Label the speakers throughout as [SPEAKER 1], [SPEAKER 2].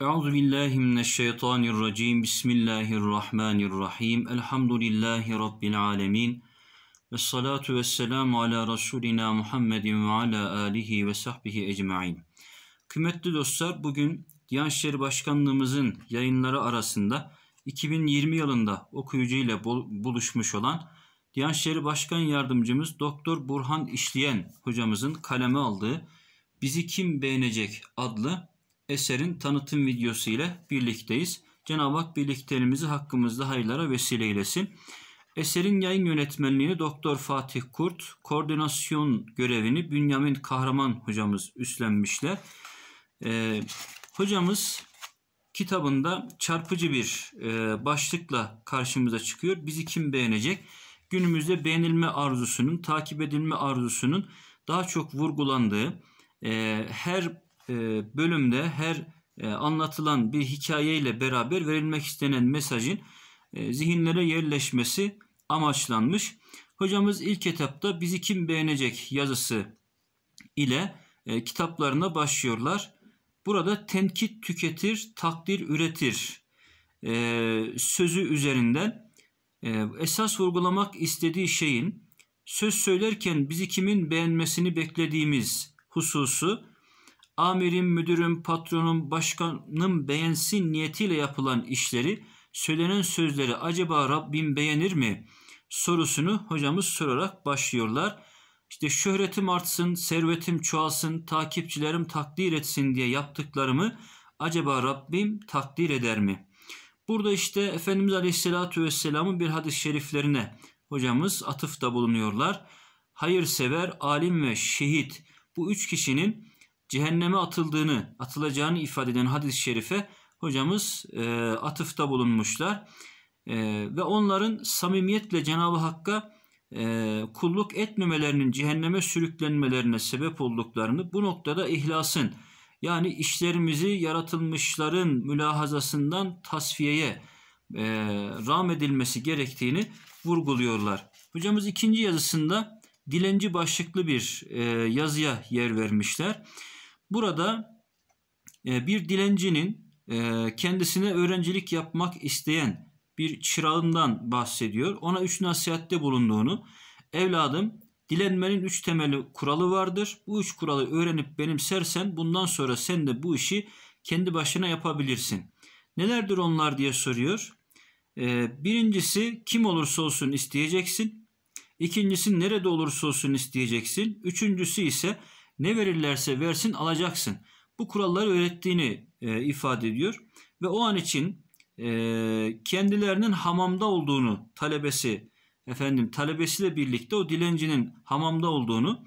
[SPEAKER 1] Euzu billahi mineşşeytanirracim. Bismillahirrahmanirrahim. Elhamdülillahi rabbil alamin. Ve salatu vesselamu ala rasulina Muhammedin ve ala alihi ve sahbihi ecmaîn. Kıymetli dostlar, bugün Diyanet İşleri Başkanlığımızın yayınları arasında 2020 yılında okuyucu ile buluşmuş olan Diyanet İşleri Başkan Yardımcımız Doktor Burhan İşleyen hocamızın kaleme aldığı Bizi Kim Beğenecek adlı eserin tanıtım videosu ile birlikteyiz. Cenab-ı Hak birliktelerimizi hakkımızda hayırlara vesile eylesin. Eserin yayın yönetmenliğini Doktor Fatih Kurt, koordinasyon görevini Bünyamin Kahraman hocamız üstlenmişler. Ee, hocamız kitabında çarpıcı bir e, başlıkla karşımıza çıkıyor. Bizi kim beğenecek? Günümüzde beğenilme arzusunun, takip edilme arzusunun daha çok vurgulandığı, e, her e, bölümde her e, anlatılan bir hikayeyle beraber verilmek istenen mesajın e, zihinlere yerleşmesi amaçlanmış. Hocamız ilk etapta bizi kim beğenecek yazısı ile kitaplarına başlıyorlar. Burada tenkit tüketir, takdir üretir sözü üzerinden esas vurgulamak istediği şeyin söz söylerken bizi kimin beğenmesini beklediğimiz hususu amirim, müdürüm, patronum, başkanım beğensin niyetiyle yapılan işleri, söylenen sözleri acaba Rabbim beğenir mi? sorusunu hocamız sorarak başlıyorlar. İşte şöhretim artsın, servetim çoğalsın, takipçilerim takdir etsin diye yaptıklarımı acaba Rabbim takdir eder mi? Burada işte Efendimiz Aleyhisselatü Vesselam'ın bir hadis-i şeriflerine hocamız atıfta bulunuyorlar. Hayırsever, alim ve şehit bu üç kişinin cehenneme atıldığını, atılacağını ifade eden hadis-i şerife hocamız e, atıfta bulunmuşlar. E, ve onların samimiyetle Cenab-ı Hakk'a e, kulluk etmemelerinin cehenneme sürüklenmelerine sebep olduklarını bu noktada ihlasın yani işlerimizi yaratılmışların mülahazasından tasfiyeye e, ram edilmesi gerektiğini vurguluyorlar. Hocamız ikinci yazısında dilenci başlıklı bir e, yazıya yer vermişler. Burada e, bir dilencinin e, kendisine öğrencilik yapmak isteyen bir çırağından bahsediyor. Ona üç nasihatte bulunduğunu. Evladım dilenmenin üç temeli kuralı vardır. Bu üç kuralı öğrenip benimsersen bundan sonra sen de bu işi kendi başına yapabilirsin. Nelerdir onlar diye soruyor. E, birincisi kim olursa olsun isteyeceksin. İkincisi nerede olursa olsun isteyeceksin. Üçüncüsü ise ne verirlerse versin alacaksın. Bu kuralları öğrettiğini e, ifade ediyor. Ve o an için e, kendilerinin hamamda olduğunu talebesi efendim talebesiyle birlikte o dilencinin hamamda olduğunu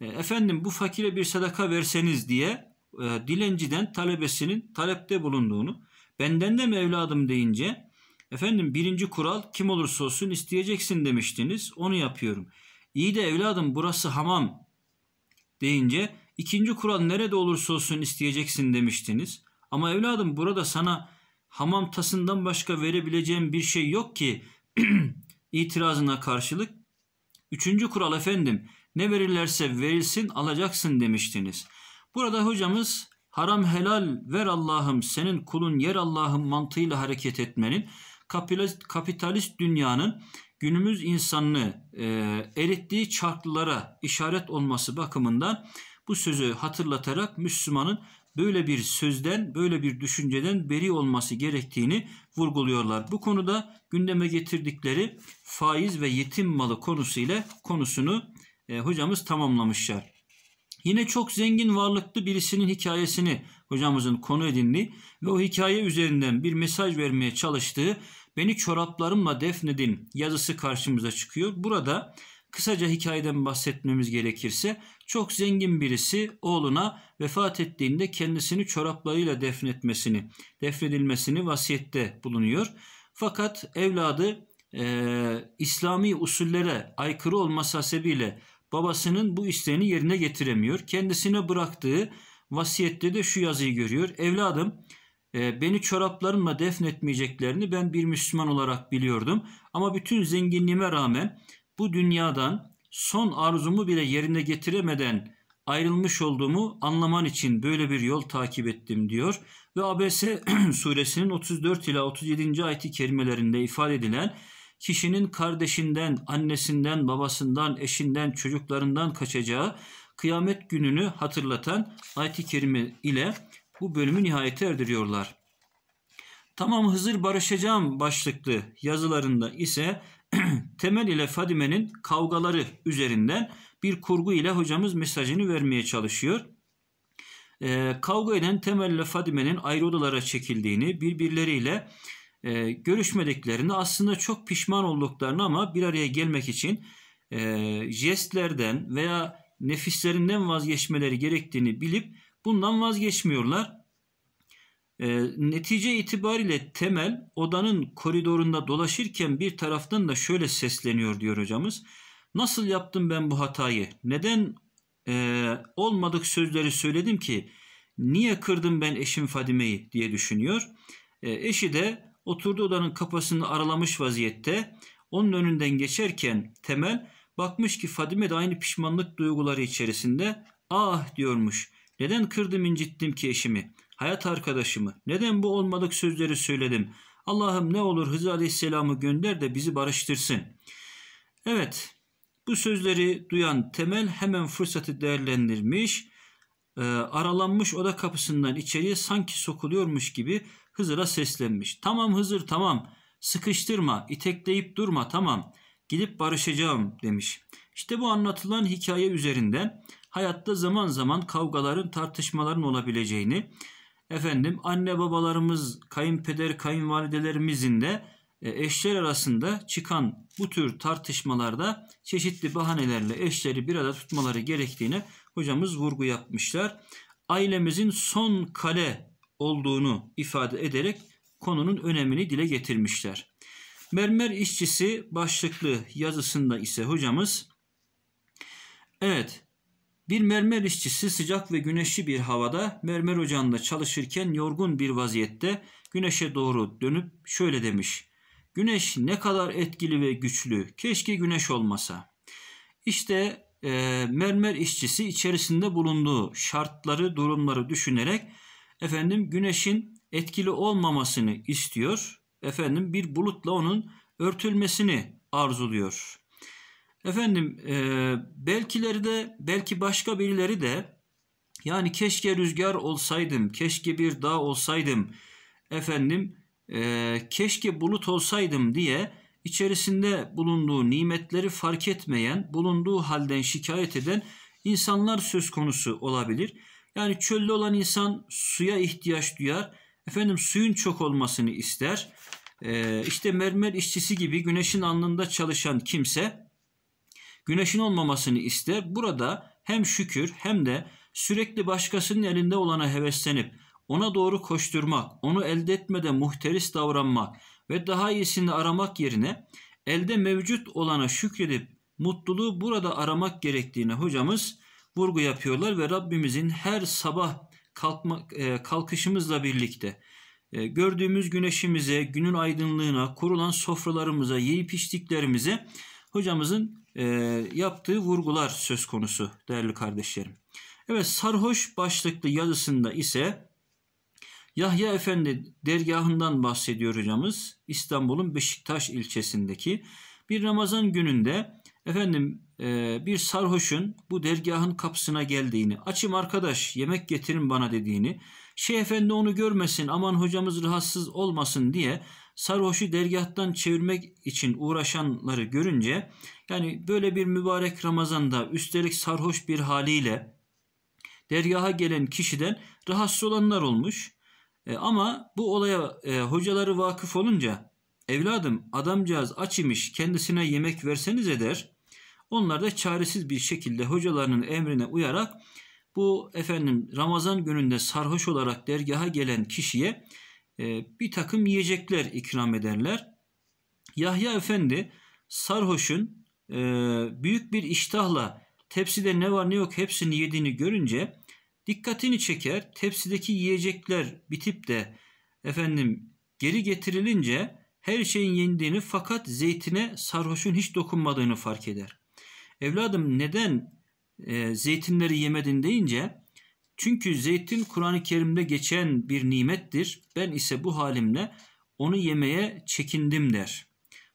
[SPEAKER 1] e, efendim bu fakire bir sadaka verseniz diye e, dilenciden talebesinin talepte bulunduğunu benden de mi evladım deyince efendim birinci kural kim olursa olsun isteyeceksin demiştiniz onu yapıyorum. İyi de evladım burası hamam deyince ikinci kural nerede olursa olsun isteyeceksin demiştiniz. Ama evladım burada sana hamam tasından başka verebileceğim bir şey yok ki itirazına karşılık. Üçüncü kural efendim ne verirlerse verilsin alacaksın demiştiniz. Burada hocamız haram helal ver Allah'ım senin kulun yer Allah'ım mantığıyla hareket etmenin kapitalist dünyanın günümüz insanını e, erittiği çarklılara işaret olması bakımından bu sözü hatırlatarak Müslümanın böyle bir sözden, böyle bir düşünceden beri olması gerektiğini vurguluyorlar. Bu konuda gündeme getirdikleri faiz ve yetim malı konusuyla konusunu e, hocamız tamamlamışlar. Yine çok zengin varlıklı birisinin hikayesini hocamızın konu edindiği ve o hikaye üzerinden bir mesaj vermeye çalıştığı Beni çoraplarımla defnedin yazısı karşımıza çıkıyor. Burada kısaca hikayeden bahsetmemiz gerekirse çok zengin birisi oğluna vefat ettiğinde kendisini çoraplarıyla defnetmesini, defnedilmesini vasiyette bulunuyor. Fakat evladı e, İslami usullere aykırı olması hasebiyle babasının bu isteğini yerine getiremiyor. Kendisine bıraktığı vasiyette de şu yazıyı görüyor. Evladım ee, beni çoraplarımla defnetmeyeceklerini ben bir Müslüman olarak biliyordum. Ama bütün zenginliğime rağmen bu dünyadan son arzumu bile yerine getiremeden ayrılmış olduğumu anlaman için böyle bir yol takip ettim diyor. Ve ABS suresinin 34 ila 37. ayeti kerimelerinde ifade edilen kişinin kardeşinden, annesinden, babasından, eşinden, çocuklarından kaçacağı kıyamet gününü hatırlatan ayeti i kerime ile bu bölümü nihayete erdiriyorlar. Tamam Hızır barışacağım başlıklı yazılarında ise Temel ile Fadime'nin kavgaları üzerinden bir kurgu ile hocamız mesajını vermeye çalışıyor. Ee, kavga eden Temel ile Fadime'nin ayrı odalara çekildiğini, birbirleriyle e, görüşmediklerini, aslında çok pişman olduklarını ama bir araya gelmek için e, jestlerden veya nefislerinden vazgeçmeleri gerektiğini bilip Bundan vazgeçmiyorlar. E, netice itibariyle temel odanın koridorunda dolaşırken bir taraftan da şöyle sesleniyor diyor hocamız. Nasıl yaptım ben bu hatayı? Neden e, olmadık sözleri söyledim ki? Niye kırdım ben eşim Fadime'yi diye düşünüyor. E, eşi de oturduğu odanın kapısını aralamış vaziyette. Onun önünden geçerken Temel bakmış ki Fadime de aynı pişmanlık duyguları içerisinde ah diyormuş. Neden kırdım incittim ki eşimi, hayat arkadaşımı? Neden bu olmadık sözleri söyledim? Allah'ım ne olur Hızır Aleyhisselam'ı gönder de bizi barıştırsın. Evet, bu sözleri duyan Temel hemen fırsatı değerlendirmiş, e, aralanmış oda kapısından içeriye sanki sokuluyormuş gibi Hızır'a seslenmiş. Tamam Hızır tamam, sıkıştırma, itekleyip durma tamam, gidip barışacağım demiş. İşte bu anlatılan hikaye üzerinden hayatta zaman zaman kavgaların, tartışmaların olabileceğini, efendim anne babalarımız, kayınpeder, kayınvalidelerimizin de e, eşler arasında çıkan bu tür tartışmalarda çeşitli bahanelerle eşleri bir arada tutmaları gerektiğini hocamız vurgu yapmışlar. Ailemizin son kale olduğunu ifade ederek konunun önemini dile getirmişler. Mermer işçisi başlıklı yazısında ise hocamız evet bir mermer işçisi sıcak ve güneşli bir havada mermer ocağında çalışırken yorgun bir vaziyette güneşe doğru dönüp şöyle demiş. Güneş ne kadar etkili ve güçlü. Keşke güneş olmasa. İşte e, mermer işçisi içerisinde bulunduğu şartları, durumları düşünerek efendim güneşin etkili olmamasını istiyor. Efendim bir bulutla onun örtülmesini arzuluyor. Efendim e, belkileri de belki başka birileri de yani keşke rüzgar olsaydım, keşke bir dağ olsaydım, efendim e, keşke bulut olsaydım diye içerisinde bulunduğu nimetleri fark etmeyen, bulunduğu halden şikayet eden insanlar söz konusu olabilir. Yani çölde olan insan suya ihtiyaç duyar, efendim suyun çok olmasını ister. E, işte mermer işçisi gibi güneşin alnında çalışan kimse Güneşin olmamasını ister. Burada hem şükür hem de sürekli başkasının elinde olana heveslenip ona doğru koşturmak, onu elde etmede muhteris davranmak ve daha iyisini aramak yerine elde mevcut olana şükredip mutluluğu burada aramak gerektiğine hocamız vurgu yapıyorlar ve Rabbimizin her sabah kalkma, e, kalkışımızla birlikte e, gördüğümüz güneşimize, günün aydınlığına, kurulan sofralarımıza, yiyip içtiklerimize hocamızın e, yaptığı vurgular söz konusu değerli kardeşlerim. Evet sarhoş başlıklı yazısında ise Yahya Efendi dergahından bahsediyor hocamız. İstanbul'un Beşiktaş ilçesindeki bir Ramazan gününde efendim e, bir sarhoşun bu dergahın kapısına geldiğini, açım arkadaş yemek getirin bana dediğini, Şeyh Efendi onu görmesin aman hocamız rahatsız olmasın diye sarhoşu dergahtan çevirmek için uğraşanları görünce yani böyle bir mübarek Ramazan'da üstelik sarhoş bir haliyle dergaha gelen kişiden rahatsız olanlar olmuş. E, ama bu olaya e, hocaları vakıf olunca evladım adamcağız aç imiş kendisine yemek verseniz eder. Onlar da çaresiz bir şekilde hocalarının emrine uyarak bu efendim Ramazan gününde sarhoş olarak dergaha gelen kişiye e, bir takım yiyecekler ikram ederler. Yahya Efendi sarhoşun e, büyük bir iştahla tepside ne var ne yok hepsini yediğini görünce dikkatini çeker. Tepsideki yiyecekler bitip de efendim geri getirilince her şeyin yendiğini fakat zeytine sarhoşun hiç dokunmadığını fark eder. Evladım neden e, zeytinleri yemedin deyince çünkü zeytin Kur'an-ı Kerim'de geçen bir nimettir. Ben ise bu halimle onu yemeye çekindim der.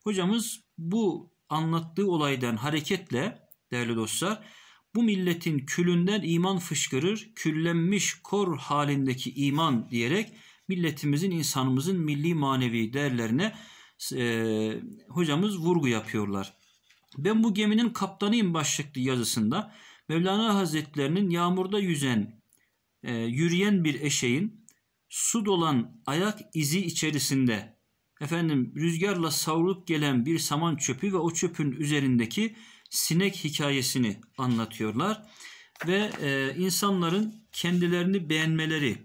[SPEAKER 1] Hocamız bu anlattığı olaydan hareketle değerli dostlar bu milletin külünden iman fışkırır, küllenmiş kor halindeki iman diyerek milletimizin, insanımızın milli manevi değerlerine e, hocamız vurgu yapıyorlar. Ben bu geminin kaptanıyım başlıklı yazısında Mevlana Hazretlerinin yağmurda yüzen, e, yürüyen bir eşeğin su dolan ayak izi içerisinde efendim rüzgarla savrulup gelen bir saman çöpü ve o çöpün üzerindeki sinek hikayesini anlatıyorlar. Ve e, insanların kendilerini beğenmeleri,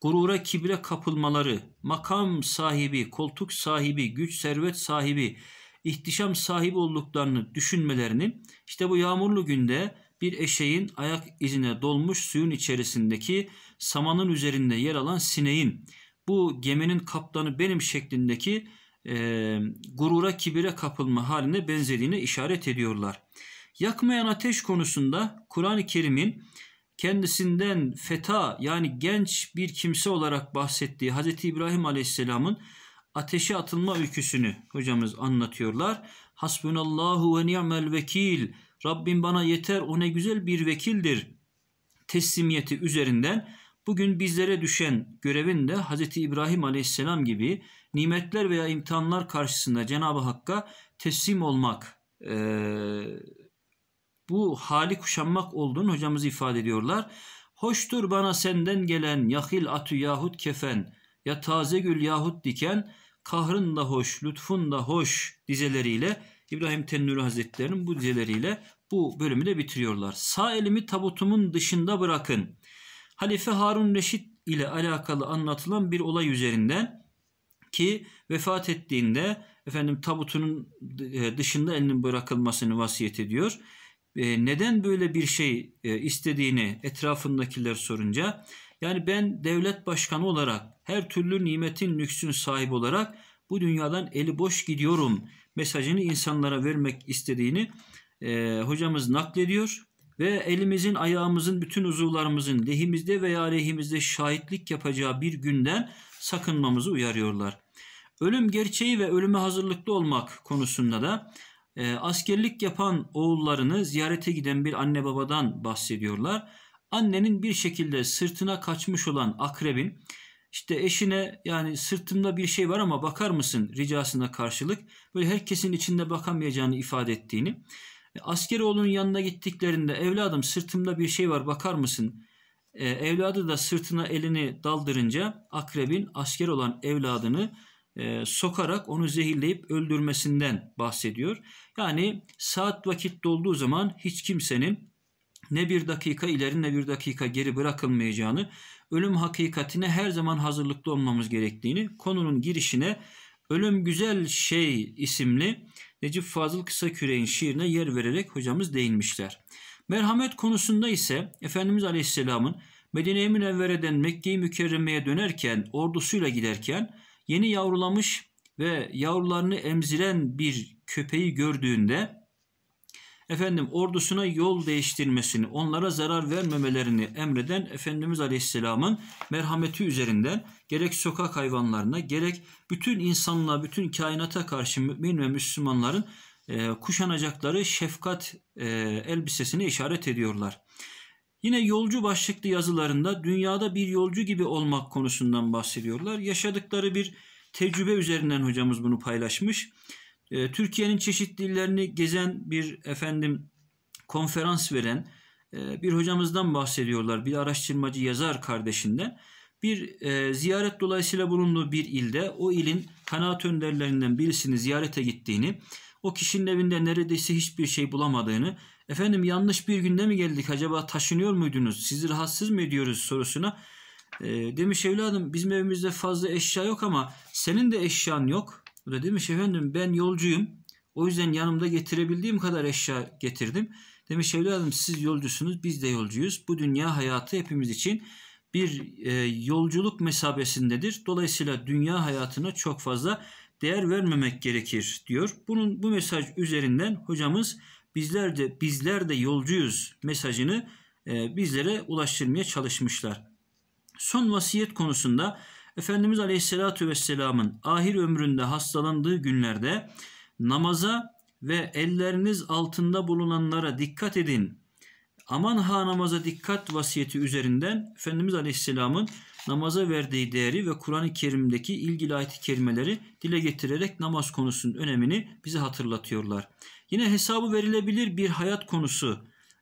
[SPEAKER 1] gurura kibre kapılmaları, makam sahibi, koltuk sahibi, güç servet sahibi, ihtişam sahibi olduklarını düşünmelerini işte bu yağmurlu günde bir eşeğin ayak izine dolmuş suyun içerisindeki samanın üzerinde yer alan sineğin bu geminin kaptanı benim şeklindeki e, gurura kibire kapılma haline benzediğini işaret ediyorlar. Yakmayan ateş konusunda Kur'an-ı Kerim'in kendisinden feta yani genç bir kimse olarak bahsettiği Hz. İbrahim Aleyhisselam'ın ateşe atılma öyküsünü hocamız anlatıyorlar. Hasbunallahu ve ni'mel vekil. Rabbim bana yeter o ne güzel bir vekildir teslimiyeti üzerinden Bugün bizlere düşen görevin de Hz. İbrahim aleyhisselam gibi nimetler veya imtihanlar karşısında Cenab-ı Hakk'a teslim olmak, e, bu hali kuşanmak olduğunu hocamız ifade ediyorlar. Hoştur bana senden gelen yahil atü yahut kefen ya taze gül yahut diken kahrın da hoş, lütfun da hoş dizeleriyle İbrahim Tennuri Hazretleri'nin bu dizeleriyle bu bölümü de bitiriyorlar. Sağ elimi tabutumun dışında bırakın. Halife Harun Reşit ile alakalı anlatılan bir olay üzerinden ki vefat ettiğinde efendim tabutunun e, dışında elinin bırakılmasını vasiyet ediyor. E, neden böyle bir şey e, istediğini etrafındakiler sorunca yani ben devlet başkanı olarak her türlü nimetin lüksün sahibi olarak bu dünyadan eli boş gidiyorum mesajını insanlara vermek istediğini e, hocamız naklediyor ve elimizin, ayağımızın, bütün uzuvlarımızın lehimizde veya aleyhimizde şahitlik yapacağı bir günden sakınmamızı uyarıyorlar. Ölüm gerçeği ve ölüme hazırlıklı olmak konusunda da e, askerlik yapan oğullarını ziyarete giden bir anne babadan bahsediyorlar. Annenin bir şekilde sırtına kaçmış olan akrebin işte eşine yani sırtımda bir şey var ama bakar mısın ricasına karşılık böyle herkesin içinde bakamayacağını ifade ettiğini Askeroğlu'nun yanına gittiklerinde evladım sırtımda bir şey var bakar mısın? E, evladı da sırtına elini daldırınca akrebin asker olan evladını e, sokarak onu zehirleyip öldürmesinden bahsediyor. Yani saat vakit dolduğu zaman hiç kimsenin ne bir dakika ileri ne bir dakika geri bırakılmayacağını, ölüm hakikatine her zaman hazırlıklı olmamız gerektiğini, konunun girişine Ölüm Güzel Şey isimli Necip Fazıl Kısaküre'nin şiirine yer vererek hocamız değinmişler. Merhamet konusunda ise Efendimiz Aleyhisselam'ın Medine-i Münevvere'den Mekke-i Mükerreme'ye dönerken, ordusuyla giderken yeni yavrulamış ve yavrularını emziren bir köpeği gördüğünde efendim ordusuna yol değiştirmesini, onlara zarar vermemelerini emreden Efendimiz Aleyhisselam'ın merhameti üzerinden gerek sokak hayvanlarına gerek bütün insanlığa, bütün kainata karşı mümin ve Müslümanların e, kuşanacakları şefkat e, elbisesini işaret ediyorlar. Yine yolcu başlıklı yazılarında dünyada bir yolcu gibi olmak konusundan bahsediyorlar. Yaşadıkları bir tecrübe üzerinden hocamız bunu paylaşmış. Ee, Türkiye'nin çeşitli illerini gezen bir efendim konferans veren e, bir hocamızdan bahsediyorlar. Bir araştırmacı yazar kardeşinden. Bir e, ziyaret dolayısıyla bulunduğu bir ilde o ilin kanaat önderlerinden birisini ziyarete gittiğini, o kişinin evinde neredeyse hiçbir şey bulamadığını, efendim yanlış bir günde mi geldik acaba taşınıyor muydunuz, sizi rahatsız mı ediyoruz sorusuna e, demiş evladım bizim evimizde fazla eşya yok ama senin de eşyan yok. Bu da demiş efendim ben yolcuyum. O yüzden yanımda getirebildiğim kadar eşya getirdim. Demiş evladım siz yolcusunuz biz de yolcuyuz. Bu dünya hayatı hepimiz için bir e, yolculuk mesabesindedir. Dolayısıyla dünya hayatına çok fazla değer vermemek gerekir diyor. Bunun bu mesaj üzerinden hocamız bizler de bizler de yolcuyuz mesajını e, bizlere ulaştırmaya çalışmışlar. Son vasiyet konusunda Efendimiz Aleyhisselatü Vesselam'ın ahir ömründe hastalandığı günlerde namaza ve elleriniz altında bulunanlara dikkat edin. Aman ha namaza dikkat vasiyeti üzerinden Efendimiz Aleyhisselam'ın namaza verdiği değeri ve Kur'an-ı Kerim'deki ilgili ayet-i kerimeleri dile getirerek namaz konusunun önemini bize hatırlatıyorlar. Yine hesabı verilebilir bir hayat konusu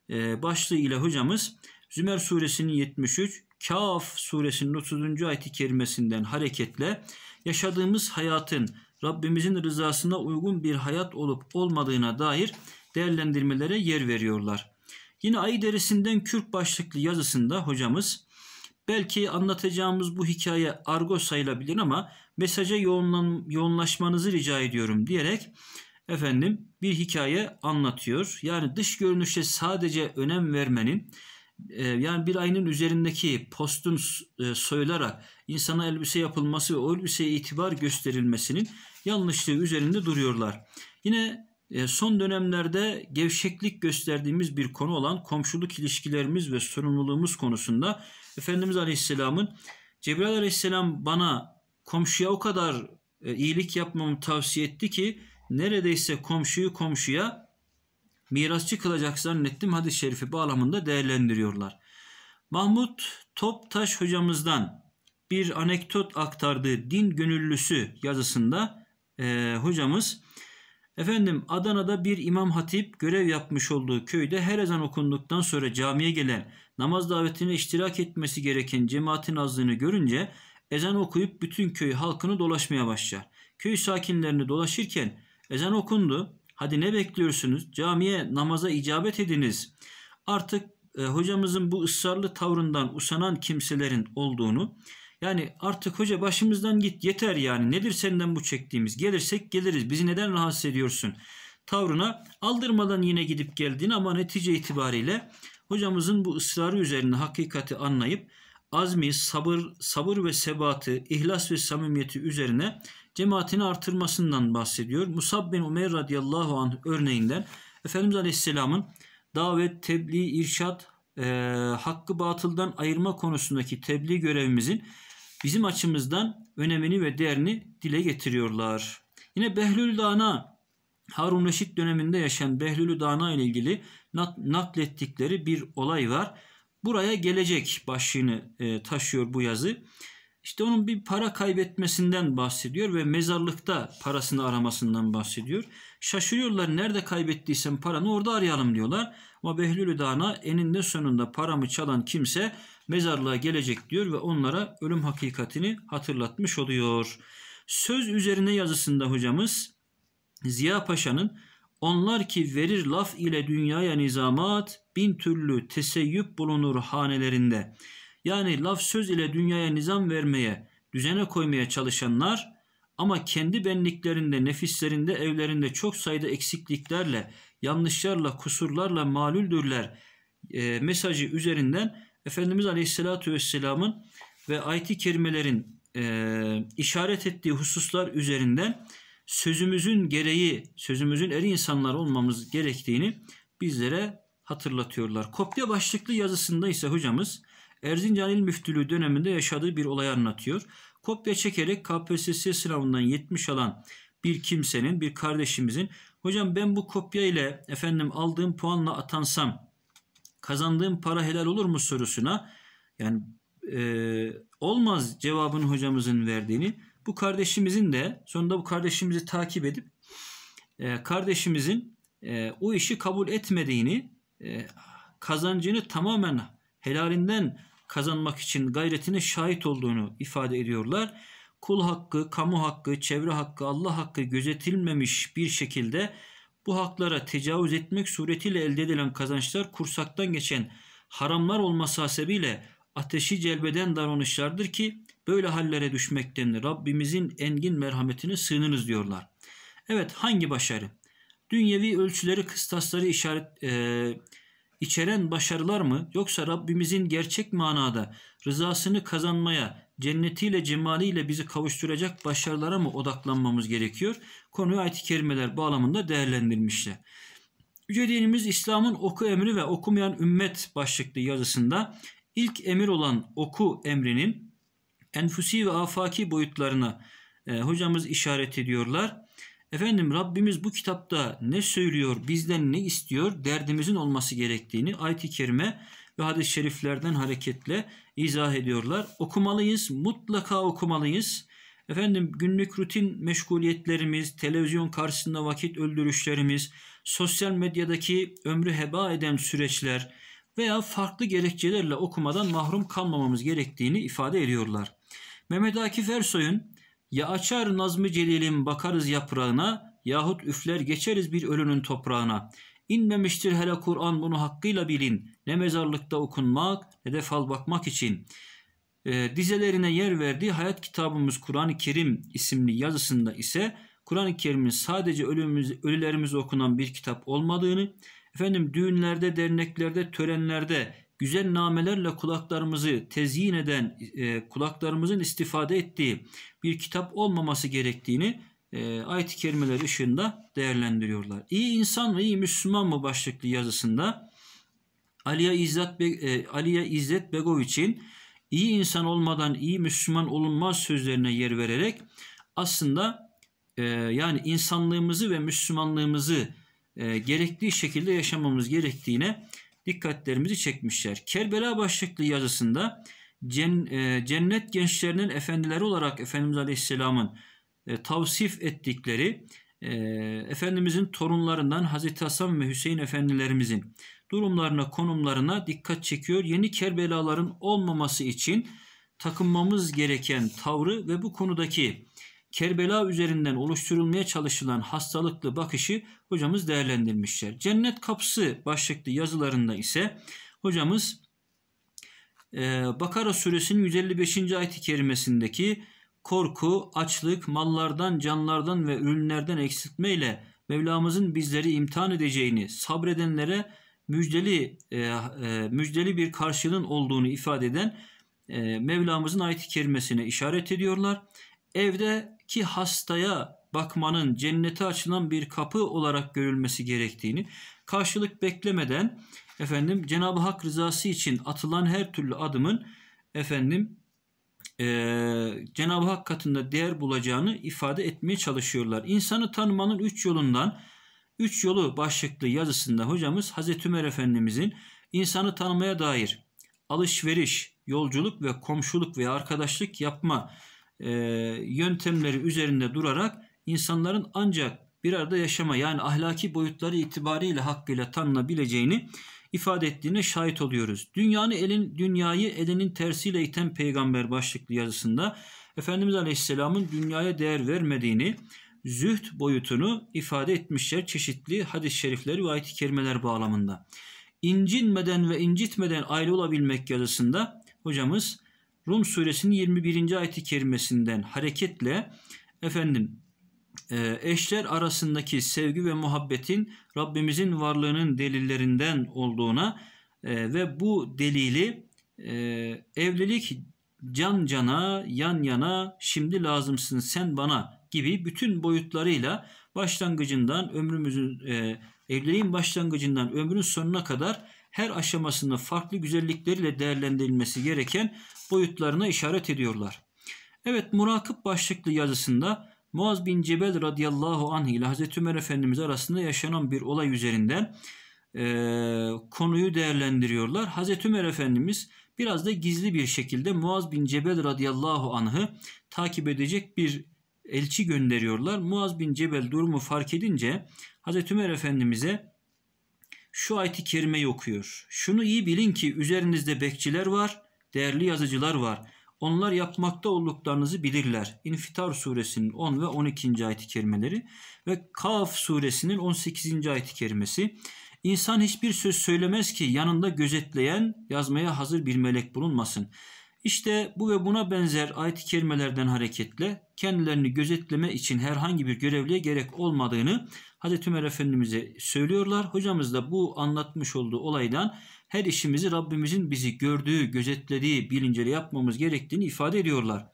[SPEAKER 1] e, başlığı ile hocamız Zümer suresinin 73, Kaf suresinin 30. ayet-i kerimesinden hareketle yaşadığımız hayatın Rabbimizin rızasına uygun bir hayat olup olmadığına dair değerlendirmelere yer veriyorlar. Yine Ayı Derisinden Kürk başlıklı yazısında hocamız belki anlatacağımız bu hikaye argo sayılabilir ama mesaja yoğunlan, yoğunlaşmanızı rica ediyorum diyerek efendim bir hikaye anlatıyor. Yani dış görünüşe sadece önem vermenin ee, yani bir ayının üzerindeki postun e, soyularak insana elbise yapılması ve o elbiseye itibar gösterilmesinin yanlışlığı üzerinde duruyorlar. Yine e, son dönemlerde gevşeklik gösterdiğimiz bir konu olan komşuluk ilişkilerimiz ve sorumluluğumuz konusunda Efendimiz Aleyhisselam'ın Cebrail Aleyhisselam bana komşuya o kadar e, iyilik yapmamı tavsiye etti ki neredeyse komşuyu komşuya mirasçı kılacak zannettim hadis-i şerifi bağlamında değerlendiriyorlar. Mahmut Toptaş hocamızdan bir anekdot aktardığı din gönüllüsü yazısında e, hocamız efendim Adana'da bir imam hatip görev yapmış olduğu köyde her ezan okunduktan sonra camiye gelen namaz davetine iştirak etmesi gereken cemaatin azlığını görünce ezan okuyup bütün köy halkını dolaşmaya başlar. Köy sakinlerini dolaşırken ezan okundu. Hadi ne bekliyorsunuz? Camiye namaza icabet ediniz. Artık e, hocamızın bu ısrarlı tavrından usanan kimselerin olduğunu yani artık hoca başımızdan git yeter yani nedir senden bu çektiğimiz gelirsek geliriz bizi neden rahatsız ediyorsun tavrına aldırmadan yine gidip geldin ama netice itibariyle hocamızın bu ısrarı üzerine hakikati anlayıp azmi, sabır, sabır ve sebatı, ihlas ve samimiyeti üzerine cemaatini artırmasından bahsediyor. Musab bin Umer radıyallahu anh örneğinden Efendimiz Aleyhisselam'ın davet, tebliğ, irşat, e, hakkı batıldan ayırma konusundaki tebliğ görevimizin bizim açımızdan önemini ve değerini dile getiriyorlar. Yine Behlül Dana Harun Reşit döneminde yaşayan Behlül Dana ile ilgili naklettikleri bir olay var buraya gelecek başlığını e, taşıyor bu yazı. İşte onun bir para kaybetmesinden bahsediyor ve mezarlıkta parasını aramasından bahsediyor. Şaşırıyorlar nerede kaybettiysen paranı orada arayalım diyorlar. Ama Behlül Dağı'na eninde sonunda paramı çalan kimse mezarlığa gelecek diyor ve onlara ölüm hakikatini hatırlatmış oluyor. Söz üzerine yazısında hocamız Ziya Paşa'nın onlar ki verir laf ile dünyaya nizamat, bin türlü teseyyüp bulunur hanelerinde. Yani laf söz ile dünyaya nizam vermeye, düzene koymaya çalışanlar ama kendi benliklerinde, nefislerinde, evlerinde çok sayıda eksikliklerle, yanlışlarla, kusurlarla malüldürler e, mesajı üzerinden Efendimiz Aleyhisselatü Vesselam'ın ve ayet-i kerimelerin e, işaret ettiği hususlar üzerinden sözümüzün gereği, sözümüzün er insanlar olmamız gerektiğini bizlere hatırlatıyorlar. Kopya başlıklı yazısında ise hocamız Erzincan İl Müftülüğü döneminde yaşadığı bir olay anlatıyor. Kopya çekerek KPSS sınavından 70 alan bir kimsenin, bir kardeşimizin hocam ben bu kopya ile efendim aldığım puanla atansam kazandığım para helal olur mu sorusuna yani e, olmaz cevabını hocamızın verdiğini bu kardeşimizin de sonunda bu kardeşimizi takip edip e, kardeşimizin e, o işi kabul etmediğini e, kazancını tamamen helalinden kazanmak için gayretine şahit olduğunu ifade ediyorlar. Kul hakkı, kamu hakkı, çevre hakkı, Allah hakkı gözetilmemiş bir şekilde bu haklara tecavüz etmek suretiyle elde edilen kazançlar kursaktan geçen haramlar olması hasebiyle ateşi celbeden davranışlardır ki böyle hallere düşmekten Rabbimizin engin merhametine sığınınız diyorlar. Evet hangi başarı? Dünyevi ölçüleri kıstasları işaret e, içeren başarılar mı yoksa Rabbimizin gerçek manada rızasını kazanmaya cennetiyle cemaliyle bizi kavuşturacak başarılara mı odaklanmamız gerekiyor? Konuyu ayet-i kerimeler bağlamında değerlendirmişler. Yüce dinimiz İslam'ın oku emri ve okumayan ümmet başlıklı yazısında ilk emir olan oku emrinin enfusi ve afaki boyutlarına e, hocamız işaret ediyorlar. Efendim Rabbimiz bu kitapta ne söylüyor, bizden ne istiyor, derdimizin olması gerektiğini ayet-i kerime ve hadis-i şeriflerden hareketle izah ediyorlar. Okumalıyız, mutlaka okumalıyız. Efendim günlük rutin meşguliyetlerimiz, televizyon karşısında vakit öldürüşlerimiz, sosyal medyadaki ömrü heba eden süreçler veya farklı gerekçelerle okumadan mahrum kalmamamız gerektiğini ifade ediyorlar. Mehmet Akif Ersoy'un ya açar Nazmı Celil'in bakarız yaprağına yahut üfler geçeriz bir ölünün toprağına. İnmemiştir hele Kur'an bunu hakkıyla bilin. Ne mezarlıkta okunmak ne de fal bakmak için. E, dizelerine yer verdiği Hayat kitabımız Kur'an-ı Kerim isimli yazısında ise Kur'an-ı Kerim'in sadece ölümümüz, ölülerimiz okunan bir kitap olmadığını, efendim düğünlerde, derneklerde, törenlerde güzel namelerle kulaklarımızı tezyin eden, e, kulaklarımızın istifade ettiği bir kitap olmaması gerektiğini e, ayet-i kerimeler ışığında değerlendiriyorlar. İyi insan mı, iyi Müslüman mı başlıklı yazısında Aliye İzzet, Be e, Aliye İzzet Begoviç'in iyi insan olmadan iyi Müslüman olunmaz sözlerine yer vererek aslında e, yani insanlığımızı ve Müslümanlığımızı e, gerektiği şekilde yaşamamız gerektiğine dikkatlerimizi çekmişler. Kerbela başlıklı yazısında e, cennet gençlerinin efendileri olarak Efendimiz Aleyhisselam'ın e, tavsif ettikleri e, Efendimizin torunlarından Hazreti Hasan ve Hüseyin efendilerimizin durumlarına, konumlarına dikkat çekiyor. Yeni kerbelaların olmaması için takınmamız gereken tavrı ve bu konudaki Kerbela üzerinden oluşturulmaya çalışılan hastalıklı bakışı hocamız değerlendirmişler. Cennet kapısı başlıklı yazılarında ise hocamız e, Bakara suresinin 155. ayet-i kerimesindeki korku, açlık, mallardan, canlardan ve ürünlerden eksiltmeyle Mevlamızın bizleri imtihan edeceğini sabredenlere müjdeli e, e, müjdeli bir karşılığın olduğunu ifade eden Mevlamızın ayet-i kerimesine işaret ediyorlar. Evde ki hastaya bakmanın cennete açılan bir kapı olarak görülmesi gerektiğini, karşılık beklemeden efendim Cenab-ı Hak rızası için atılan her türlü adımın efendim e, Cenab-ı Hak katında değer bulacağını ifade etmeye çalışıyorlar. İnsanı tanımanın üç yolundan Üç Yolu başlıklı yazısında hocamız Hazreti Ömer Efendimizin insanı tanımaya dair alışveriş, yolculuk ve komşuluk veya arkadaşlık yapma e, yöntemleri üzerinde durarak insanların ancak bir arada yaşama yani ahlaki boyutları itibariyle hakkıyla tanınabileceğini ifade ettiğine şahit oluyoruz. Dünyanı elin dünyayı elinin tersiyle iten peygamber başlıklı yazısında Efendimiz Aleyhisselam'ın dünyaya değer vermediğini, züht boyutunu ifade etmişler çeşitli hadis-i şerifleri ve ayet-i kerimeler bağlamında. İncinmeden ve incitmeden ayrı olabilmek yazısında hocamız Rum suresinin 21. ayeti i kerimesinden hareketle efendim e, eşler arasındaki sevgi ve muhabbetin Rabbimizin varlığının delillerinden olduğuna e, ve bu delili e, evlilik can cana, yan yana, şimdi lazımsın sen bana gibi bütün boyutlarıyla başlangıcından ömrümüzün evliliğin başlangıcından ömrün sonuna kadar her aşamasında farklı güzellikleriyle değerlendirilmesi gereken boyutlarına işaret ediyorlar. Evet murakip başlıklı yazısında Muaz bin Cebel radıyallahu anh ile Hazreti Ömer Efendimiz arasında yaşanan bir olay üzerinden e, konuyu değerlendiriyorlar. Hazreti Ömer Efendimiz biraz da gizli bir şekilde Muaz bin Cebel radıyallahu anh'ı takip edecek bir elçi gönderiyorlar. Muaz bin Cebel durumu fark edince Hazreti Ömer Efendimiz'e şu ayeti kerimeyi okuyor. Şunu iyi bilin ki üzerinizde bekçiler var, değerli yazıcılar var. Onlar yapmakta olduklarınızı bilirler. İnfitar suresinin 10 ve 12. ayet-i kerimeleri ve Kaf suresinin 18. ayet-i kerimesi. İnsan hiçbir söz söylemez ki yanında gözetleyen, yazmaya hazır bir melek bulunmasın. İşte bu ve buna benzer ayet-i kerimelerden hareketle kendilerini gözetleme için herhangi bir görevliye gerek olmadığını Hazreti Ömer Efendimiz'e söylüyorlar. Hocamız da bu anlatmış olduğu olaydan her işimizi Rabbimizin bizi gördüğü, gözetlediği bilinceli yapmamız gerektiğini ifade ediyorlar.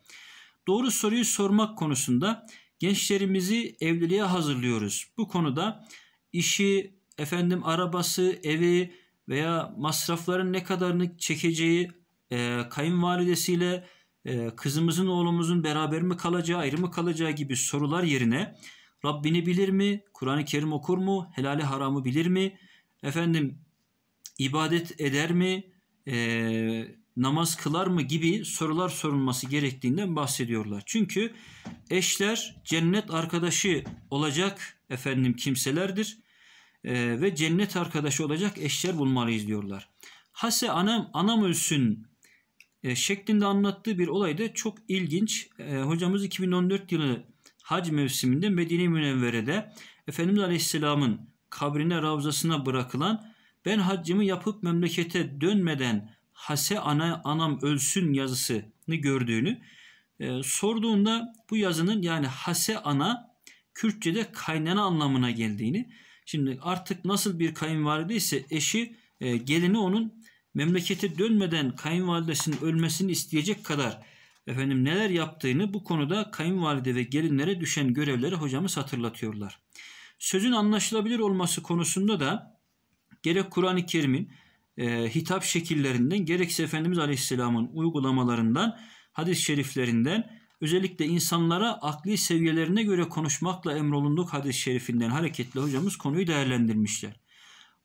[SPEAKER 1] Doğru soruyu sormak konusunda gençlerimizi evliliğe hazırlıyoruz. Bu konuda işi, efendim arabası, evi veya masrafların ne kadarını çekeceği, e, kayınvalidesiyle e, kızımızın oğlumuzun beraber mi kalacağı ayrı mı kalacağı gibi sorular yerine Rabbini bilir mi? Kur'an-ı Kerim okur mu? Helali haramı bilir mi? Efendim ibadet eder mi? E, namaz kılar mı gibi sorular sorulması gerektiğinden bahsediyorlar. Çünkü eşler cennet arkadaşı olacak efendim kimselerdir e, ve cennet arkadaşı olacak eşler bulmalıyız diyorlar. Hase anam anam ölsün e, şeklinde anlattığı bir olay da çok ilginç. E, hocamız 2014 yılı hac mevsiminde Medine Münevvere'de Efendimiz Aleyhisselam'ın kabrine ravzasına bırakılan ben haccımı yapıp memlekete dönmeden hase ana, anam ölsün yazısını gördüğünü e, sorduğunda bu yazının yani hase ana Kürtçe'de kaynana anlamına geldiğini şimdi artık nasıl bir kayınvalide ise eşi e, gelini onun memlekete dönmeden kayınvalidesinin ölmesini isteyecek kadar efendim neler yaptığını bu konuda kayınvalide ve gelinlere düşen görevleri hocamız hatırlatıyorlar. Sözün anlaşılabilir olması konusunda da gerek Kur'an-ı Kerim'in e, hitap şekillerinden gerekse Efendimiz Aleyhisselam'ın uygulamalarından hadis-i şeriflerinden özellikle insanlara akli seviyelerine göre konuşmakla emrolunduk hadis-i şerifinden hareketle hocamız konuyu değerlendirmişler.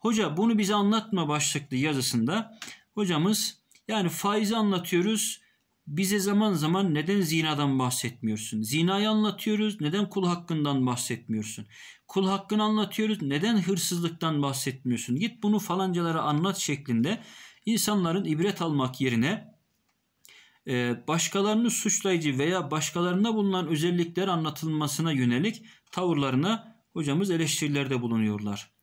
[SPEAKER 1] Hoca bunu bize anlatma başlıklı yazısında hocamız yani faizi anlatıyoruz. Bize zaman zaman neden zinadan bahsetmiyorsun? Zinayı anlatıyoruz. Neden kul hakkından bahsetmiyorsun? Kul hakkını anlatıyoruz. Neden hırsızlıktan bahsetmiyorsun? Git bunu falancalara anlat şeklinde insanların ibret almak yerine e, başkalarını suçlayıcı veya başkalarında bulunan özellikler anlatılmasına yönelik tavırlarına hocamız eleştirilerde bulunuyorlar.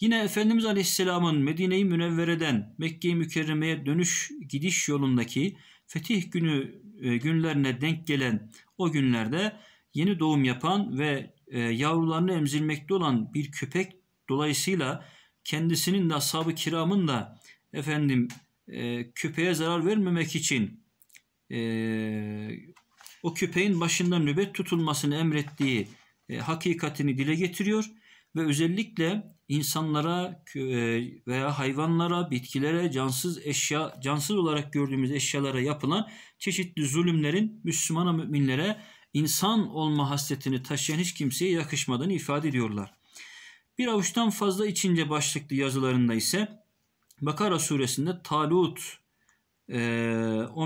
[SPEAKER 1] Yine Efendimiz Aleyhisselam'ın Medine-i Münevvere'den Mekke-i Mükerreme'ye dönüş gidiş yolundaki fetih günü e, günlerine denk gelen o günlerde yeni doğum yapan ve e, yavrularını emzirmekte olan bir köpek dolayısıyla kendisinin de ashab kiramın da efendim e, köpeğe zarar vermemek için o köpeğin başında nöbet tutulmasını emrettiği hakikatini dile getiriyor ve özellikle insanlara e, veya hayvanlara, bitkilere, cansız eşya, cansız olarak gördüğümüz eşyalara yapılan çeşitli zulümlerin Müslümana müminlere insan olma hasretini taşıyan hiç kimseye yakışmadığını ifade ediyorlar. Bir avuçtan fazla içince başlıklı yazılarında ise Bakara suresinde Talut e,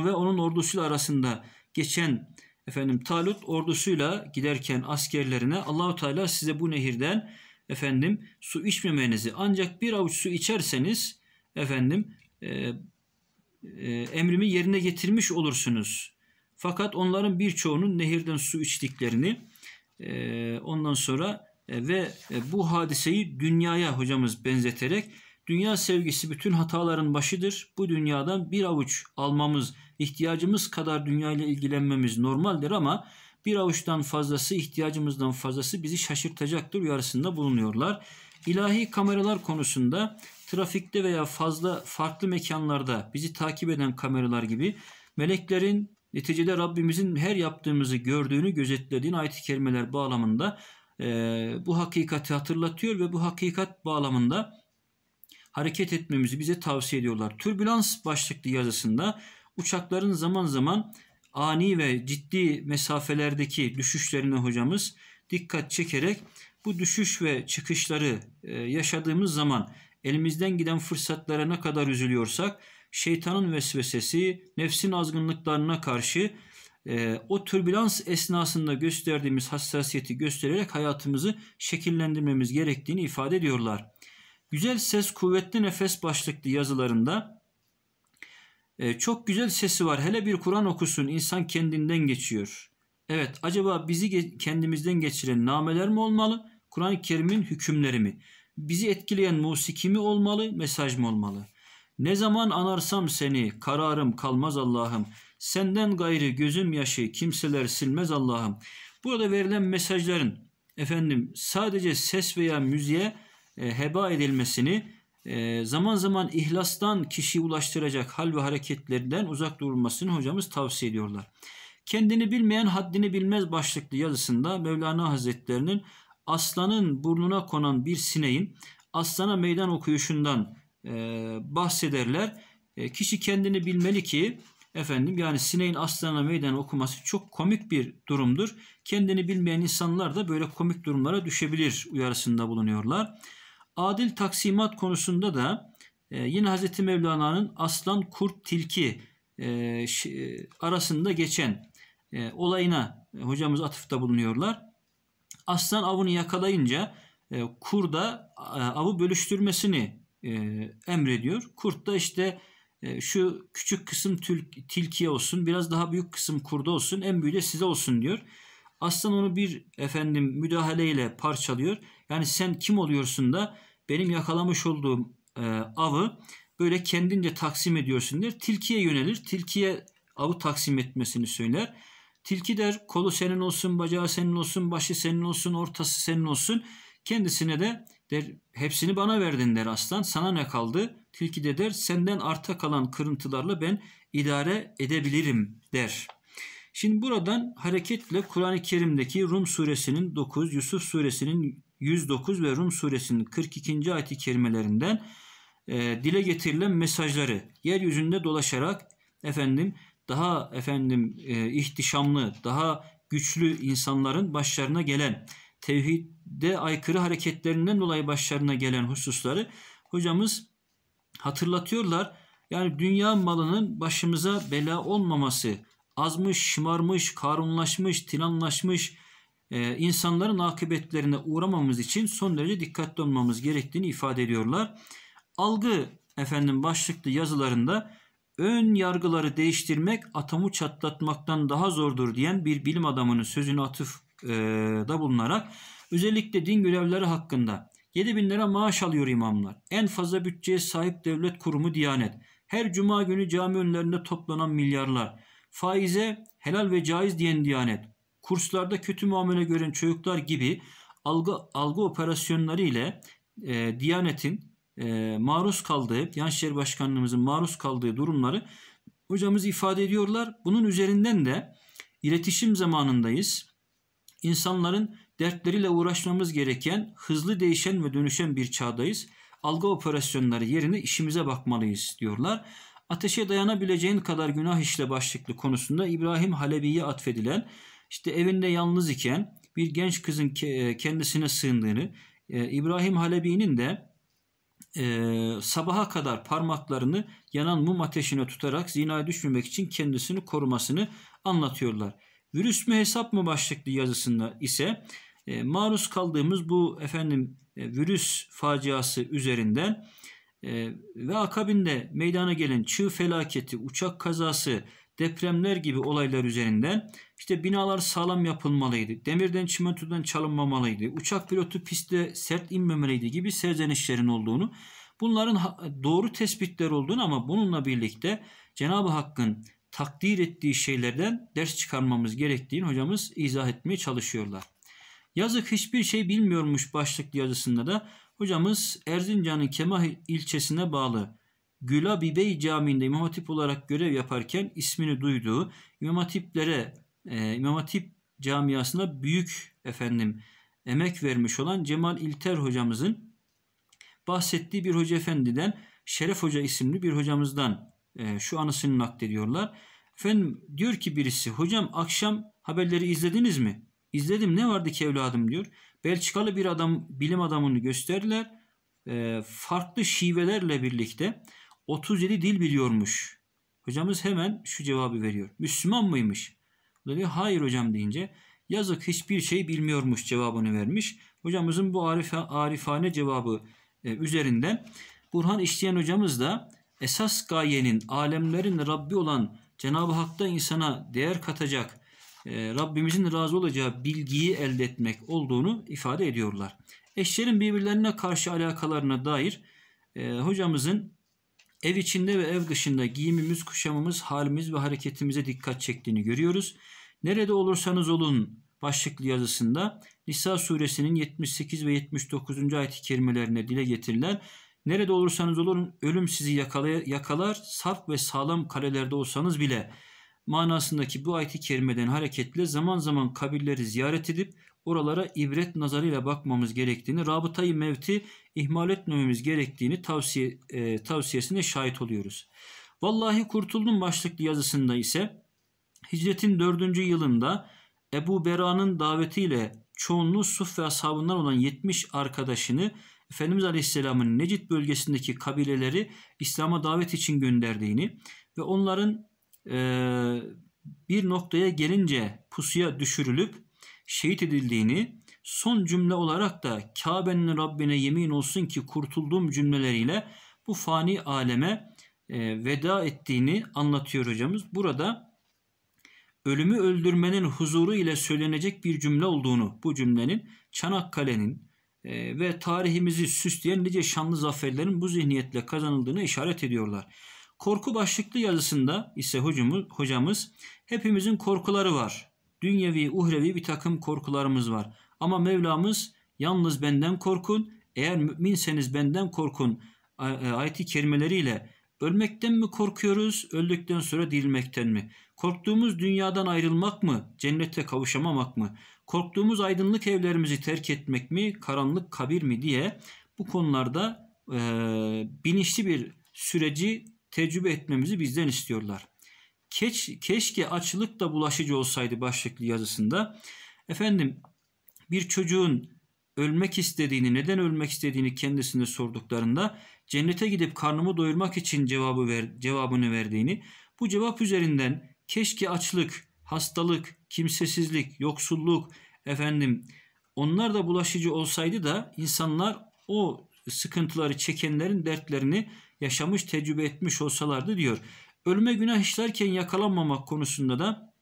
[SPEAKER 1] ve onun ordusuyla arasında geçen efendim Talut ordusuyla giderken askerlerine Allahu Teala size bu nehirden efendim su içmemenizi ancak bir avuç su içerseniz efendim e, e, emrimi yerine getirmiş olursunuz. Fakat onların birçoğunun nehirden su içtiklerini e, ondan sonra e, ve e, bu hadiseyi dünyaya hocamız benzeterek dünya sevgisi bütün hataların başıdır. Bu dünyadan bir avuç almamız, ihtiyacımız kadar dünyayla ilgilenmemiz normaldir ama bir avuçtan fazlası ihtiyacımızdan fazlası bizi şaşırtacaktır uyarısında bulunuyorlar. İlahi kameralar konusunda trafikte veya fazla farklı mekanlarda bizi takip eden kameralar gibi meleklerin neticede Rabbimizin her yaptığımızı gördüğünü gözetlediğini ayet-i kerimeler bağlamında e, bu hakikati hatırlatıyor ve bu hakikat bağlamında hareket etmemizi bize tavsiye ediyorlar. Türbülans başlıklı yazısında uçakların zaman zaman ani ve ciddi mesafelerdeki düşüşlerine hocamız dikkat çekerek bu düşüş ve çıkışları e, yaşadığımız zaman elimizden giden fırsatlara ne kadar üzülüyorsak şeytanın vesvesesi, nefsin azgınlıklarına karşı e, o türbülans esnasında gösterdiğimiz hassasiyeti göstererek hayatımızı şekillendirmemiz gerektiğini ifade ediyorlar. Güzel Ses Kuvvetli Nefes başlıklı yazılarında e, çok güzel sesi var. Hele bir Kur'an okusun insan kendinden geçiyor. Evet acaba bizi ge- kendimizden geçiren nameler mi olmalı? Kur'an-ı Kerim'in hükümleri mi? Bizi etkileyen musiki mi olmalı, mesaj mı olmalı? Ne zaman anarsam seni, kararım kalmaz Allah'ım. Senden gayrı gözüm yaşı, kimseler silmez Allah'ım. Burada verilen mesajların efendim sadece ses veya müziğe e, heba edilmesini ee, zaman zaman ihlastan kişiyi ulaştıracak hal ve hareketlerden uzak durulmasını hocamız tavsiye ediyorlar. Kendini bilmeyen haddini bilmez başlıklı yazısında Mevlana Hazretlerinin aslanın burnuna konan bir sineğin aslana meydan okuyuşundan e, bahsederler. E, kişi kendini bilmeli ki efendim yani sineğin aslana meydan okuması çok komik bir durumdur. Kendini bilmeyen insanlar da böyle komik durumlara düşebilir uyarısında bulunuyorlar. Adil taksimat konusunda da e, yine Hazreti Mevlana'nın aslan, kurt, tilki e, e, arasında geçen olayına hocamız atıfta bulunuyorlar. Aslan avını yakalayınca e, da avı bölüştürmesini emrediyor. Kurt da işte şu küçük kısım tilkiye olsun, biraz daha büyük kısım kurda olsun, en büyüğü de size olsun diyor. Aslan onu bir efendim müdahaleyle parçalıyor. Yani sen kim oluyorsun da benim yakalamış olduğum e, avı böyle kendince taksim ediyorsun der. Tilkiye yönelir. Tilkiye avı taksim etmesini söyler. Tilki der kolu senin olsun, bacağı senin olsun, başı senin olsun, ortası senin olsun. Kendisine de der hepsini bana verdin der aslan. Sana ne kaldı? Tilki de der senden arta kalan kırıntılarla ben idare edebilirim der. Şimdi buradan hareketle Kur'an-ı Kerim'deki Rum suresinin 9, Yusuf suresinin 109 ve Rum suresinin 42. ayet-i kerimelerinden e, dile getirilen mesajları yeryüzünde dolaşarak efendim daha efendim e, ihtişamlı, daha güçlü insanların başlarına gelen tevhidde aykırı hareketlerinden dolayı başlarına gelen hususları hocamız hatırlatıyorlar. Yani dünya malının başımıza bela olmaması, azmış, şımarmış, karunlaşmış, tilanlaşmış, e, insanların akıbetlerine uğramamız için son derece dikkatli olmamız gerektiğini ifade ediyorlar. Algı efendim başlıklı yazılarında ön yargıları değiştirmek atomu çatlatmaktan daha zordur diyen bir bilim adamının sözünü atıf e, da bulunarak özellikle din görevleri hakkında 7 bin lira maaş alıyor imamlar. En fazla bütçeye sahip devlet kurumu Diyanet. Her cuma günü cami önlerinde toplanan milyarlar. Faize helal ve caiz diyen Diyanet kurslarda kötü muamele gören çocuklar gibi algı, algı operasyonları ile e, Diyanet'in e, maruz kaldığı, Yanşehir Başkanlığımızın maruz kaldığı durumları hocamız ifade ediyorlar. Bunun üzerinden de iletişim zamanındayız. İnsanların dertleriyle uğraşmamız gereken hızlı değişen ve dönüşen bir çağdayız. Algı operasyonları yerine işimize bakmalıyız diyorlar. Ateşe dayanabileceğin kadar günah işle başlıklı konusunda İbrahim Halebi'ye atfedilen işte evinde yalnız iken bir genç kızın e, kendisine sığındığını, e, İbrahim Halebi'nin de e, sabaha kadar parmaklarını yanan mum ateşine tutarak zina düşmemek için kendisini korumasını anlatıyorlar. Virüs mü hesap mı başlıklı yazısında ise maruz kaldığımız bu efendim virüs faciası üzerinden ve akabinde meydana gelen çığ felaketi, uçak kazası, depremler gibi olaylar üzerinden işte binalar sağlam yapılmalıydı. Demirden çimentodan çalınmamalıydı. Uçak pilotu pistte sert inmemeliydi gibi serzenişlerin olduğunu bunların doğru tespitler olduğunu ama bununla birlikte Cenab-ı Hakk'ın takdir ettiği şeylerden ders çıkarmamız gerektiğini hocamız izah etmeye çalışıyorlar. Yazık hiçbir şey bilmiyormuş başlıklı yazısında da hocamız Erzincan'ın Kemah ilçesine bağlı Gülabi Bey Camii'nde İmam Hatip olarak görev yaparken ismini duyduğu İmam Hatiplere e, İmam Hatip camiasına büyük efendim emek vermiş olan Cemal İlter hocamızın bahsettiği bir hoca efendiden Şeref Hoca isimli bir hocamızdan e, şu anısını naklediyorlar. Efendim diyor ki birisi hocam akşam haberleri izlediniz mi? İzledim ne vardı ki evladım diyor. Belçikalı bir adam bilim adamını gösterdiler. E, farklı şivelerle birlikte 37 dil biliyormuş. Hocamız hemen şu cevabı veriyor. Müslüman mıymış? Bu da diyor hayır hocam deyince yazık hiçbir şey bilmiyormuş cevabını vermiş. Hocamızın bu arif, arifane cevabı e, üzerinden Burhan İşleyen hocamız da esas gayenin alemlerin Rabbi olan Cenab-ı Hak'ta insana değer katacak e, Rabbimizin razı olacağı bilgiyi elde etmek olduğunu ifade ediyorlar. Eşlerin birbirlerine karşı alakalarına dair e, hocamızın ev içinde ve ev dışında giyimimiz, kuşamımız, halimiz ve hareketimize dikkat çektiğini görüyoruz. Nerede olursanız olun başlıklı yazısında Nisa suresinin 78 ve 79. ayet-i kerimelerine dile getirilen Nerede olursanız olun ölüm sizi yakalay- yakalar, saf ve sağlam kalelerde olsanız bile manasındaki bu ayet-i kerimeden hareketle zaman zaman kabirleri ziyaret edip oralara ibret nazarıyla bakmamız gerektiğini, rabıtayı mevti ihmal etmememiz gerektiğini tavsiye, e, tavsiyesine şahit oluyoruz. Vallahi kurtuldum başlıklı yazısında ise Hicretin 4. yılında Ebu Bera'nın davetiyle çoğunluğu Suf ve ashabından olan 70 arkadaşını Efendimiz Aleyhisselam'ın Necid bölgesindeki kabileleri İslam'a davet için gönderdiğini ve onların e, bir noktaya gelince pusuya düşürülüp şehit edildiğini son cümle olarak da Kabe'nin Rabbine yemin olsun ki kurtulduğum cümleleriyle bu fani aleme e, veda ettiğini anlatıyor hocamız. Burada ölümü öldürmenin huzuru ile söylenecek bir cümle olduğunu bu cümlenin Çanakkale'nin e, ve tarihimizi süsleyen nice şanlı zaferlerin bu zihniyetle kazanıldığını işaret ediyorlar. Korku başlıklı yazısında ise hocamız, hocamız hepimizin korkuları var. Dünyevi, uhrevi bir takım korkularımız var. Ama Mevlamız yalnız benden korkun, eğer müminseniz benden korkun e, ayeti kerimeleriyle Ölmekten mi korkuyoruz, öldükten sonra dirilmekten mi? Korktuğumuz dünyadan ayrılmak mı, cennete kavuşamamak mı? Korktuğumuz aydınlık evlerimizi terk etmek mi, karanlık kabir mi diye bu konularda e, bilinçli bir süreci tecrübe etmemizi bizden istiyorlar. keş keşke açlık da bulaşıcı olsaydı başlıklı yazısında. Efendim bir çocuğun ölmek istediğini, neden ölmek istediğini kendisine sorduklarında cennete gidip karnımı doyurmak için cevabı ver, cevabını verdiğini, bu cevap üzerinden keşke açlık, hastalık, kimsesizlik, yoksulluk, efendim onlar da bulaşıcı olsaydı da insanlar o sıkıntıları çekenlerin dertlerini yaşamış, tecrübe etmiş olsalardı diyor. Ölüme günah işlerken yakalanmamak konusunda da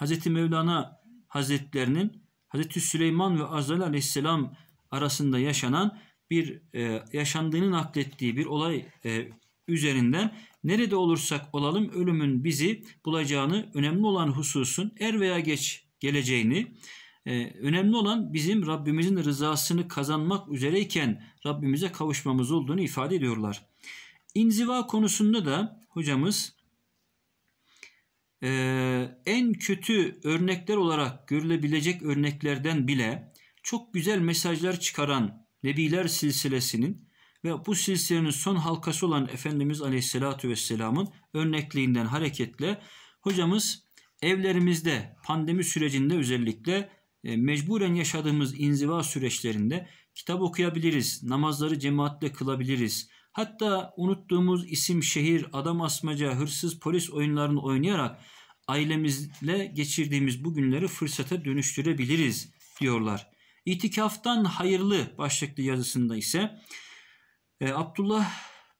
[SPEAKER 1] Hz. Mevlana Hazretlerinin Hz. Süleyman ve Azrail Aleyhisselam arasında yaşanan bir e, yaşandığını naklettiği bir olay e, üzerinden nerede olursak olalım ölümün bizi bulacağını, önemli olan hususun er veya geç geleceğini, e, önemli olan bizim Rabbimizin rızasını kazanmak üzereyken Rabbimize kavuşmamız olduğunu ifade ediyorlar. İnziva konusunda da hocamız e, en kötü örnekler olarak görülebilecek örneklerden bile çok güzel mesajlar çıkaran Nebiler silsilesinin ve bu silsilenin son halkası olan Efendimiz Aleyhisselatü Vesselam'ın örnekliğinden hareketle hocamız evlerimizde pandemi sürecinde özellikle e, mecburen yaşadığımız inziva süreçlerinde kitap okuyabiliriz, namazları cemaatle kılabiliriz. Hatta unuttuğumuz isim, şehir, adam asmaca, hırsız, polis oyunlarını oynayarak ailemizle geçirdiğimiz bu günleri fırsata dönüştürebiliriz diyorlar. İtikaftan hayırlı başlıklı yazısında ise e, Abdullah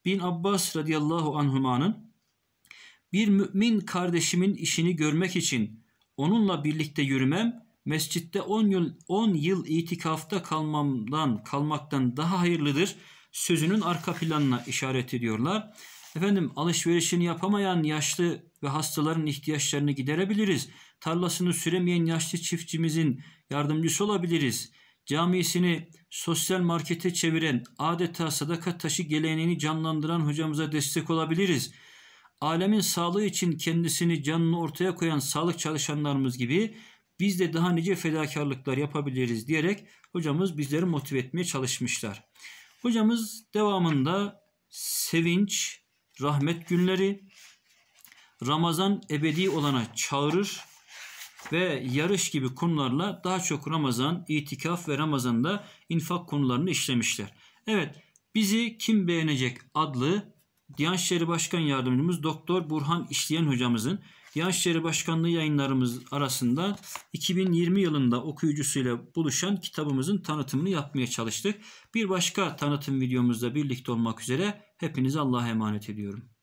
[SPEAKER 1] bin Abbas radıyallahu anhumanın bir mümin kardeşimin işini görmek için onunla birlikte yürümem mescitte 10 yıl 10 yıl itikafta kalmamdan kalmaktan daha hayırlıdır sözünün arka planına işaret ediyorlar. Efendim alışverişini yapamayan yaşlı ve hastaların ihtiyaçlarını giderebiliriz. Tarlasını süremeyen yaşlı çiftçimizin yardımcısı olabiliriz. Camisini sosyal markete çeviren adeta sadaka taşı geleneğini canlandıran hocamıza destek olabiliriz. Alemin sağlığı için kendisini canını ortaya koyan sağlık çalışanlarımız gibi biz de daha nice fedakarlıklar yapabiliriz diyerek hocamız bizleri motive etmeye çalışmışlar. Hocamız devamında sevinç, rahmet günleri, Ramazan ebedi olana çağırır ve yarış gibi konularla daha çok Ramazan, itikaf ve Ramazan'da infak konularını işlemişler. Evet, Bizi Kim Beğenecek adlı Diyanet İşleri Başkan Yardımcımız Doktor Burhan İşleyen hocamızın Diyanet İşleri Başkanlığı yayınlarımız arasında 2020 yılında okuyucusuyla buluşan kitabımızın tanıtımını yapmaya çalıştık. Bir başka tanıtım videomuzda birlikte olmak üzere hepinize Allah'a emanet ediyorum.